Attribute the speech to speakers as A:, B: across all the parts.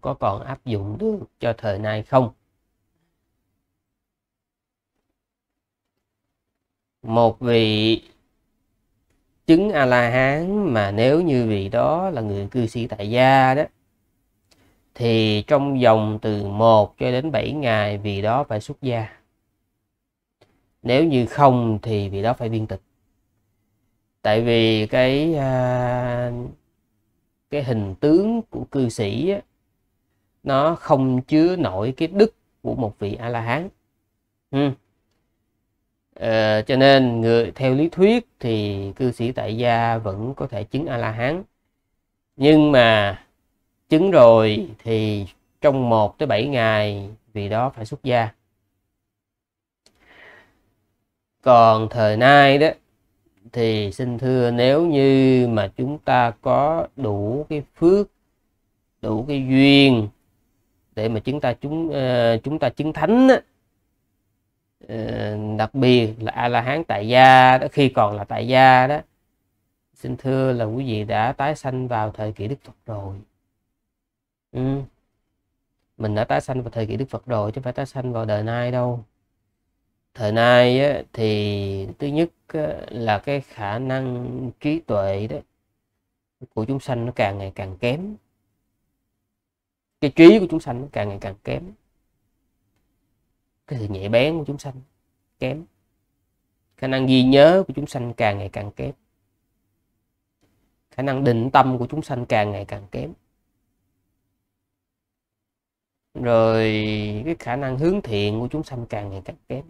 A: có còn áp dụng được cho thời nay không một vị chứng a la hán mà nếu như vị đó là người cư sĩ tại gia đó thì trong vòng từ 1 cho đến 7 ngày vì đó phải xuất gia nếu như không thì vì đó phải viên tịch tại vì cái à, cái hình tướng của cư sĩ nó không chứa nổi cái đức của một vị a la hán ừ. à, cho nên người theo lý thuyết thì cư sĩ tại gia vẫn có thể chứng a la hán nhưng mà chứng rồi thì trong 1 tới 7 ngày vì đó phải xuất gia còn thời nay đó thì xin thưa nếu như mà chúng ta có đủ cái phước đủ cái duyên để mà chúng ta chúng ờ, chúng ta chứng thánh á, ờ, đặc biệt là a la hán tại gia đó khi còn là tại gia đó xin thưa là quý vị đã tái sanh vào thời kỳ đức phật rồi ừ. mình đã tái sanh vào thời kỳ đức phật rồi chứ phải tái sanh vào đời nay đâu thời nay á, thì thứ nhất là cái khả năng trí tuệ đó của chúng sanh nó càng ngày càng kém cái trí của chúng sanh nó càng ngày càng kém cái sự nhẹ bén của chúng sanh kém khả năng ghi nhớ của chúng sanh càng ngày càng kém khả năng định tâm của chúng sanh càng ngày càng kém rồi cái khả năng hướng thiện của chúng sanh càng ngày càng kém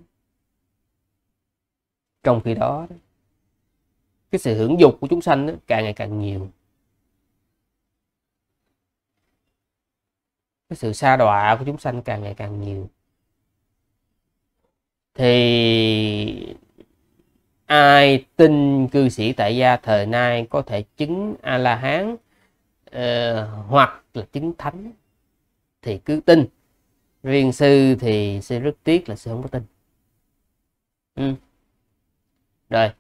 A: trong khi đó cái sự hưởng dục của chúng sanh đó, càng ngày càng nhiều cái sự sa đọa của chúng sanh càng ngày càng nhiều thì ai tin cư sĩ tại gia thời nay có thể chứng a la hán uh, ờ, hoặc là chứng thánh thì cứ tin riêng sư thì sẽ rất tiếc là sư không có tin ừ. rồi